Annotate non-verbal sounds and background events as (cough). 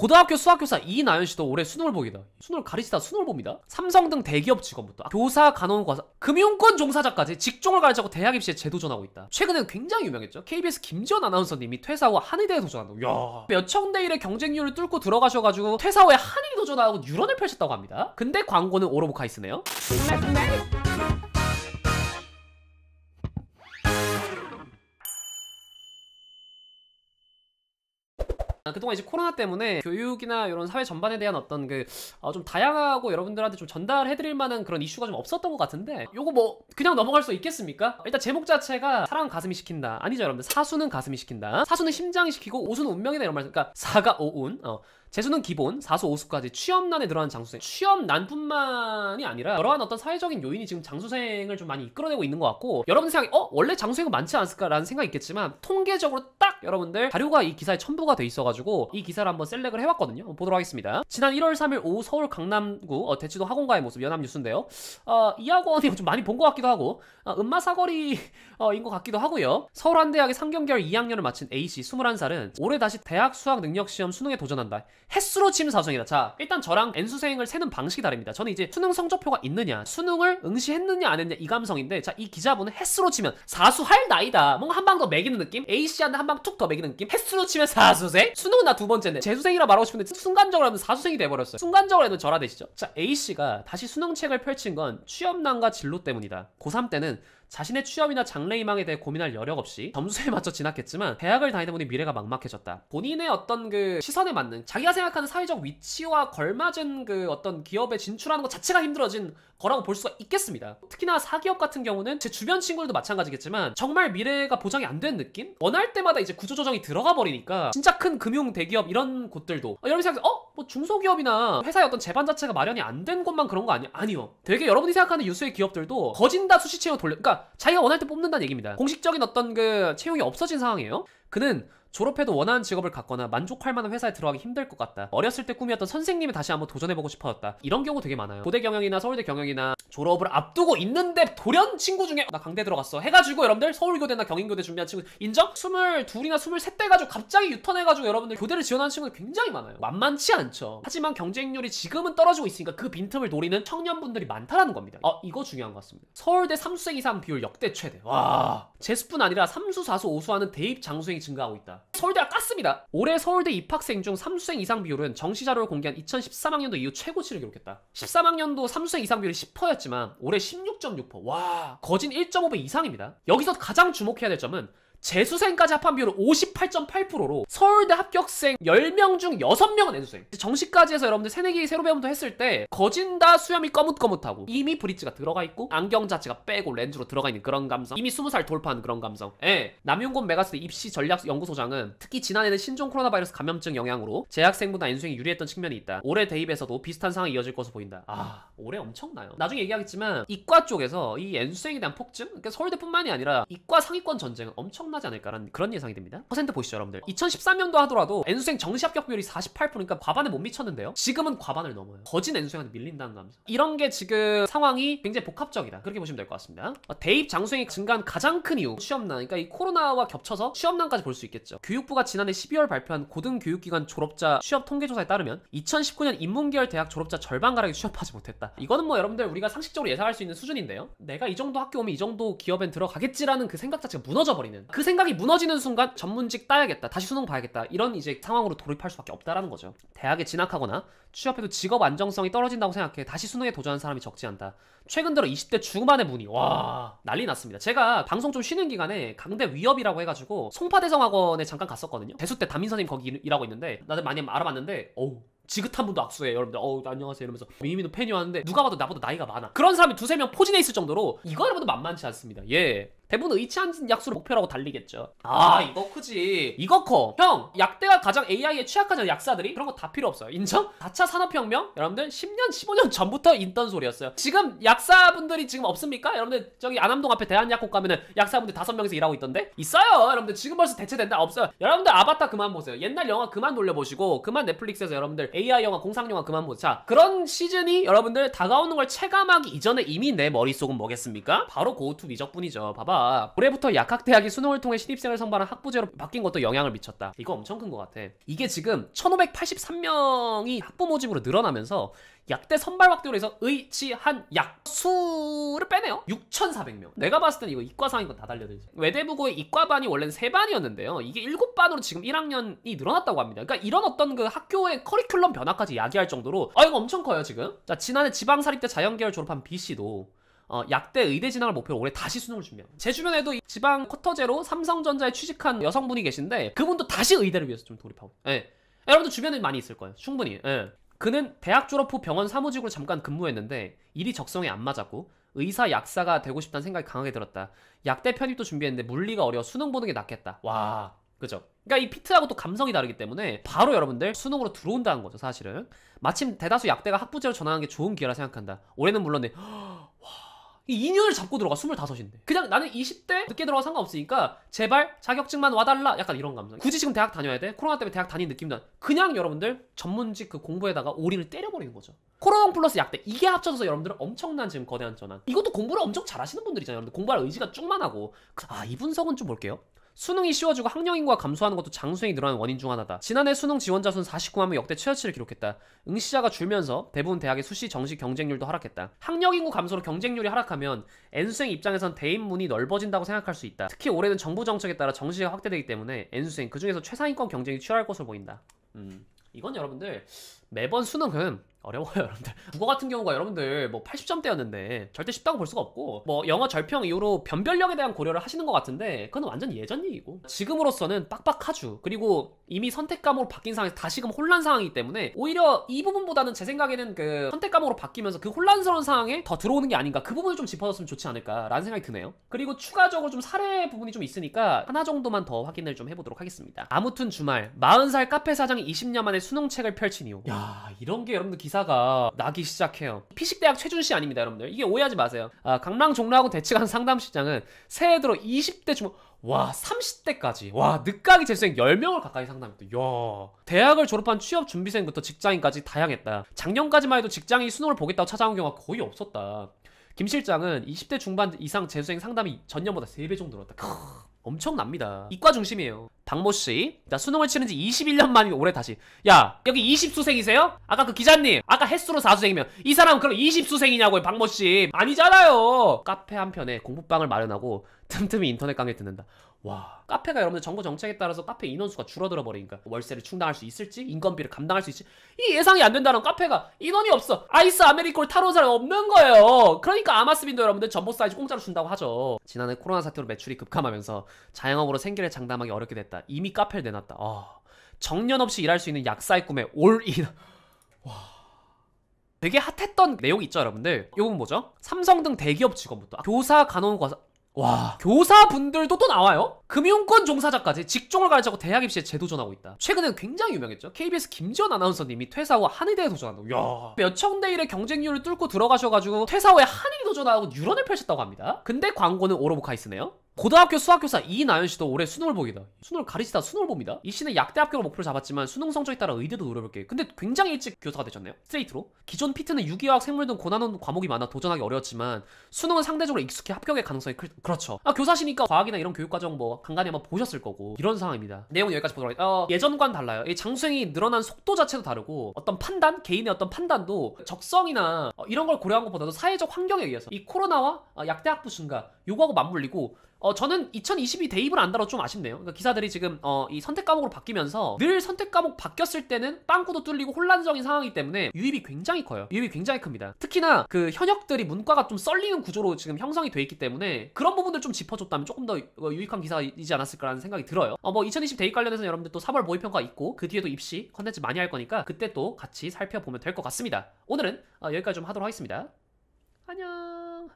고등학교 수학교사 이나연 씨도 올해 수능을보기다. 수능을 가르치다 수능을 봅니다. 삼성 등 대기업 직원부터 교사, 간호과사, 금융권 종사자까지 직종을 가르치고 대학 입시에 재도전하고 있다. 최근에는 굉장히 유명했죠. KBS 김지현 아나운서님이 퇴사 후 한의대에 도전한다고. 야, 몇천 대 1의 경쟁률을 뚫고 들어가셔가지고 퇴사 후에 한의대 도전하고 유런을 펼쳤다고 합니다. 근데 광고는 오로보카이스네요. 네. 아, 그동안 이제 코로나 때문에 교육이나 이런 사회 전반에 대한 어떤 그좀 어, 다양하고 여러분들한테 좀 전달해드릴 만한 그런 이슈가 좀 없었던 것 같은데 요거 뭐 그냥 넘어갈 수 있겠습니까? 일단 제목 자체가 사랑 가슴이 시킨다 아니죠 여러분들 사수는 가슴이 시킨다 사수는 심장이 시키고 오수는 운명이다 이런 말 그러니까 사가 오운 어. 재수는 기본 4수 5수까지 취업난에 들어간 장수생 취업난뿐만이 아니라 여러한 어떤 사회적인 요인이 지금 장수생을 좀 많이 이끌어내고 있는 것 같고 여러분 생각이 어? 원래 장수생은 많지 않았을까라는 생각이 있겠지만 통계적으로 딱 여러분들 자료가 이 기사에 첨부가 돼 있어가지고 이 기사를 한번 셀렉을 해봤거든요 보도록 하겠습니다 지난 1월 3일 오후 서울 강남구 어, 대치도 학원가의 모습 연합뉴스인데요 어, 이 학원이 좀 많이 본 것 같기도 하고 어, 음마사거리인 어, 것 같기도 하고요 서울한대학의 3경계열 2학년을 마친 A씨 21살은 올해 다시 대학 수학 능력시험 수능에 도전한다 횟수로 치면 사성이다. 자, 일단 저랑 N수생을 세는 방식이 다릅니다. 저는 이제 수능 성적표가 있느냐, 수능을 응시했느냐 안 했냐 이 감성인데 자, 이 기자분은 횟수로 치면 사수할 나이다. 뭔가 한 방 더 매기는 느낌? A씨한테 한 방 툭 더 매기는 느낌? 횟수로 치면 사수생? 수능은 나 두 번째인데 재수생이라 말하고 싶은데 순간적으로 하면 사수생이 돼버렸어요. 순간적으로 하면 절하되시죠. 자, A씨가 다시 수능책을 펼친 건 취업난과 진로 때문이다. 고3 때는 자신의 취업이나 장래희망에 대해 고민할 여력 없이 점수에 (laughs) 맞춰 진학했지만 대학을 다니다 보니 미래가 막막해졌다. 본인의 어떤 그 시선에 맞는 자기가 생각하는 사회적 위치와 걸맞은 그 어떤 기업에 진출하는 것 자체가 힘들어진 거라고 볼 수가 있겠습니다. 특히나 사기업 같은 경우는 제 주변 친구들도 마찬가지겠지만 정말 미래가 보장이 안 된 느낌? 원할 때마다 이제 구조조정이 들어가 버리니까 진짜 큰 금융 대기업 이런 곳들도 아, 여러분 생각해서 어? 뭐 중소기업이나 회사의 어떤 재반 자체가 마련이 안 된 곳만 그런 거 아니야? 아니요. 되게 여러분이 생각하는 유수의 기업들도 거진다 수시채용 돌려 그러니까 자기가 원할 때 뽑는다는 얘기입니다. 공식적인 어떤 그 채용이 없어진 상황이에요. 그는 졸업해도 원하는 직업을 갖거나 만족할 만한 회사에 들어가기 힘들 것 같다. 어렸을 때 꿈이었던 선생님이 다시 한번 도전해보고 싶어졌다. 이런 경우 되게 많아요. 고대 경영이나 서울대 경영이나 졸업을 앞두고 있는데 돌연 친구 중에 나 강대 들어갔어 해가지고 여러분들 서울교대나 경인교대 준비한 친구 인정? 22이나 23대가지고 갑자기 유턴해가지고 여러분들 교대를 지원하는 친구들 굉장히 많아요. 만만치 않죠. 하지만 경쟁률이 지금은 떨어지고 있으니까 그 빈틈을 노리는 청년분들이 많다라는 겁니다. 어, 이거 중요한 것 같습니다. 서울대 3수생 이상 비율 역대 최대. 와, 재수뿐 아니라 3수4수5수하는 대입 장수생이 증가하고 있다. 서울대가 깠습니다. 올해 서울대 입학생 중 삼수생 이상 비율은 정시 자료를 공개한 2013학년도 이후 최고치를 기록했다. 13학년도 삼수생 이상 비율이 10%였지만 올해 16.6%. 와, 거진 1.5배 이상입니다. 여기서 가장 주목해야 될 점은 재수생까지 합한 비율은 58.8%로 서울대 합격생 10명 중 6명은 애수생 정시까지 해서 여러분들 새내기 새로 배움도 했을 때 거진다 수염이 거뭇거뭇하고 이미 브릿지가 들어가 있고 안경 자체가 빼고 렌즈로 들어가 있는 그런 감성 이미 20살 돌파한 그런 감성 예 남윤곤 메가스 입시 전략 연구소장은 특히 지난해는 신종 코로나 바이러스 감염증 영향으로 재학생보다 인수생이 유리했던 측면이 있다 올해 대입에서도 비슷한 상황이 이어질 것으로 보인다 아 올해 엄청나요 나중에 얘기하겠지만 이과 쪽에서 이엔수생에 대한 폭증 그러니까 서울대뿐만이 아니라 이과 상위권 전쟁은 엄청 엄청나지 않을까라는 그런 예상이 됩니다. 퍼센트 보시죠 여러분들. 2013년도 하더라도 N수생 정시 합격률이 48%니까 과반에 못 미쳤는데요. 지금은 과반을 넘어요. 거진 N수생한테 밀린다는 겁니다. 이런 게 지금 상황이 굉장히 복합적이다. 그렇게 보시면 될 것 같습니다. 어, 대입 장수생이 증가한 가장 큰 이유 취업난 그러니까 이 코로나와 겹쳐서 취업난까지 볼 수 있겠죠. 교육부가 지난해 12월 발표한 고등교육기관 졸업자 취업 통계조사에 따르면 2019년 인문계열 대학 졸업자 절반 가량이 취업하지 못했다. 이거는 뭐 여러분들 우리가 상식적으로 예상할 수 있는 수준인데요. 내가 이 정도 학교 오면 이 정도 기업엔 들어가겠지라는 그 생각 자체가 무너져버리는 그그 생각이 무너지는 순간 전문직 따야겠다. 다시 수능 봐야겠다. 이런 이제 상황으로 돌입할 수밖에 없다라는 거죠. 대학에 진학하거나 취업해도 직업 안정성이 떨어진다고 생각해 다시 수능에 도전하는 사람이 적지 않다. 최근 들어 20대 중반의 문이 와 난리 났습니다. 제가 방송 좀 쉬는 기간에 강대 위협이라고 해가지고 송파대성학원에 잠깐 갔었거든요. 대수 때 담임 선생님 거기 일하고 있는데 나도 많이 알아봤는데 어우 지긋한 분도 악수해 여러분들 어우 안녕하세요 이러면서 미미도 팬이 왔는데 누가 봐도 나보다 나이가 많아 그런 사람이 두세 명 포진해 있을 정도로 이거 여러분들 만만치 않습니다 예 대부분 의치한 약수를 목표라고 달리겠죠. 아, 아, 이거 크지. 이거 커. 형, 약대가 가장 AI에 취약하잖아, 약사들이. 그런 거 다 필요 없어요. 인정? 4차 산업혁명? 여러분들 10년, 15년 전부터 있던 소리였어요. 지금 약사분들이 지금 없습니까? 여러분들 저기 안암동 앞에 대한약국 가면은 약사분들 5명이서 일하고 있던데? 있어요. 여러분들 지금 벌써 대체된다? 없어요. 여러분들 아바타 그만 보세요. 옛날 영화 그만 돌려보시고 그만 넷플릭스에서 여러분들 AI 영화, 공상 영화 그만 보자. 그런 시즌이 여러분들 다가오는 걸 체감하기 이전에 이미 내 머릿속은 뭐겠습니까? 바로 고투 미적뿐이죠. 봐봐. 아, 올해부터 약학대학이 수능을 통해 신입생을 선발한 학부제로 바뀐 것도 영향을 미쳤다. 이거 엄청 큰 것 같아. 이게 지금 1583명이 학부 모집으로 늘어나면서 약대 선발 확대로해서 의치한 약수를 빼네요. 6,400명. 내가 봤을 때는 이거 이과상인 건 다 달려들지. 외대부고의 이과반이 원래는 3반이었는데요. 이게 7반으로 지금 1학년이 늘어났다고 합니다. 그러니까 이런 어떤 그 학교의 커리큘럼 변화까지 야기할 정도로 아 이거 엄청 커요 지금. 자 지난해 지방사립대 자연계열 졸업한 B씨도 어, 약대 의대 진학을 목표로 올해 다시 수능을 준비합니다. 제 주변에도 지방 쿼터제로 삼성전자에 취직한 여성분이 계신데 그분도 다시 의대를 위해서 좀 돌입하고 예. 여러분들 주변에 많이 있을 거예요. 충분히. 예. 그는 대학 졸업 후 병원 사무직으로 잠깐 근무했는데 일이 적성에 안 맞았고 의사 약사가 되고 싶다는 생각이 강하게 들었다. 약대 편입도 준비했는데 물리가 어려워 수능 보는 게 낫겠다. 와 그죠? 그러니까 이 피트하고 또 감성이 다르기 때문에 바로 여러분들 수능으로 들어온다는 거죠 사실은. 마침 대다수 약대가 학부제로 전환하는게 좋은 기회라 생각한다. 올해는 물론 네. 이 2년을 잡고 들어가 25인데 그냥 나는 20대 늦게 들어가 상관없으니까 제발 자격증만 와달라 약간 이런 감정 굳이 지금 대학 다녀야 돼? 코로나 때문에 대학 다니는 느낌도 그냥 여러분들 전문직 그 공부에다가 올인을 때려버리는 거죠 코로나 플러스 약대 이게 합쳐져서 여러분들은 엄청난 지금 거대한 전환 이것도 공부를 엄청 잘하시는 분들이잖아요 여러분들 공부할 의지가 쭉만 하고 그, 아이 분석은 좀 볼게요 수능이 쉬워지고 학령인구가 감소하는 것도 장수행이 늘어나는 원인 중 하나다. 지난해 수능 지원자 수는 49만 명 역대 최하치를 기록했다. 응시자가 줄면서 대부분 대학의 수시 정시 경쟁률도 하락했다. 학령인구 감소로 경쟁률이 하락하면 N수행 입장에선 대입문이 넓어진다고 생각할 수 있다. 특히 올해는 정부 정책에 따라 정시가 확대되기 때문에 N수행 그중에서 최상위권 경쟁이 치열할 것으로 보인다. 음. 이건 여러분들 매번 수능은 어려워요 (laughs) 여러분들 국어 같은 경우가 여러분들 뭐 80점대였는데 절대 쉽다고 볼 수가 없고 뭐 영어 절평 이후로 변별력에 대한 고려를 하시는 것 같은데 그건 완전 예전 얘기고 지금으로서는 빡빡하죠 그리고 이미 선택 감으로 바뀐 상황에서 다시금 혼란 상황이기 때문에 오히려 이 부분보다는 제 생각에는 그 선택 감으로 바뀌면서 그 혼란스러운 상황에 더 들어오는 게 아닌가 그 부분을 좀 짚어줬으면 좋지 않을까라는 생각이 드네요 그리고 추가적으로 좀 사례 부분이 좀 있으니까 하나 정도만 더 확인을 좀 해보도록 하겠습니다 아무튼 주말 40살 카페 사장이 20년 만에 수능책을 펼친 이유 야 이런 게 여러분들 기 기사가 나기 시작해요. 피식대학 최준 씨 아닙니다, 여러분들. 이게 오해하지 마세요. 아, 강랑 종로하고 대치간 상담실장은 새해 들어 20대 중, 와, 30대까지. 와, 늦가기 재생 수 10명을 가까이 상담했다. 야 대학을 졸업한 취업 준비생부터 직장인까지 다양했다. 작년까지만 해도 직장이 수능을 보겠다고 찾아온 경우가 거의 없었다. 김 실장은 20대 중반 이상 재수생 상담이 전년보다 3배 정도 늘었다. 엄청납니다. 이과 중심이에요. 박모씨 나 수능을 치는 지 21년 만이 올해 다시 야 여기 20수생이세요? 아까 그 기자님 아까 횟수로 4수생이면 이 사람 그럼 20수생이냐고요 박모씨 아니잖아요 카페 한편에 공부방을 마련하고 틈틈이 인터넷 강의 듣는다 와 카페가 여러분들 정부 정책에 따라서 카페 인원수가 줄어들어 버리니까 월세를 충당할 수 있을지 인건비를 감당할 수있지이 예상이 안 된다는 카페가 인원이 없어 아이스 아메리콜 타러 사람 없는 거예요 그러니까 아마스빈도 여러분들 전보 사이즈 공짜로 준다고 하죠 지난해 코로나 사태로 매출이 급감하면서 자영업으로 생계를 장담하기 어렵게 됐다 이미 카페를 내놨다 어, 정년 없이 일할 수 있는 약사의 꿈에 올인 와 되게 핫했던 내용이 있죠 여러분들 이건 뭐죠? 삼성 등 대기업 직원부터 교사 간호사 와 교사분들도 또 나와요? 금융권 종사자까지 직종을 가르치고 대학 입시에 재도전하고 있다 최근엔 굉장히 유명했죠 KBS 김지현 아나운서님이 퇴사 후 한의대에 도전한다고 야 몇천 대 1의 경쟁률을 뚫고 들어가셔가지고 퇴사 후에 한의대 도전하고 뉴런을 펼쳤다고 합니다 근데 광고는 오로보카이스네요 고등학교 수학교사 이나연 씨도 올해 수능을 보기다. 수능을 가리시다 수능을 봅니다. 이 씨는 약대 합격을 목표로 잡았지만 수능 성적에 따라 의대도 노려볼게. 요 근데 굉장히 일찍 교사가 되셨네요. 스트레이트로. 기존 피트는 유기화학, 생물 등 고난원 과목이 많아 도전하기 어려웠지만 수능은 상대적으로 익숙해 합격의 가능성이 클... 그렇죠. 아 교사시니까 과학이나 이런 교육과정 뭐 간간히 한번 보셨을 거고 이런 상황입니다. 내용 여기까지 보도록 하겠습니다. 어, 예전과는 달라요. 이 장수행이 늘어난 속도 자체도 다르고 어떤 판단, 개인의 어떤 판단도 적성이나 어, 이런 걸 고려한 것보다도 사회적 환경에 의해서 이 코로나와 어, 약대 학부 증가 요거하고 맞물리고 어, 저는 2022 대입을 안 다뤄 좀 아쉽네요. 그러니까 기사들이 지금 어, 이 선택 과목으로 바뀌면서 늘 선택 과목 바뀌었을 때는 빵꾸도 뚫리고 혼란적인 상황이기 때문에 유입이 굉장히 커요. 유입이 굉장히 큽니다. 특히나 그 현역들이 문과가 좀 썰리는 구조로 지금 형성이 돼 있기 때문에 그런 부분들 좀 짚어줬다면 조금 더 어, 유익한 기사이지 않았을까라는 생각이 들어요. 어, 뭐2020 대입 관련해서는 여러분들 또 3월 모의평가 있고 그 뒤에도 입시 컨텐츠 많이 할 거니까 그때 또 같이 살펴보면 될 것 같습니다. 오늘은 어, 여기까지 좀 하도록 하겠습니다. 안녕.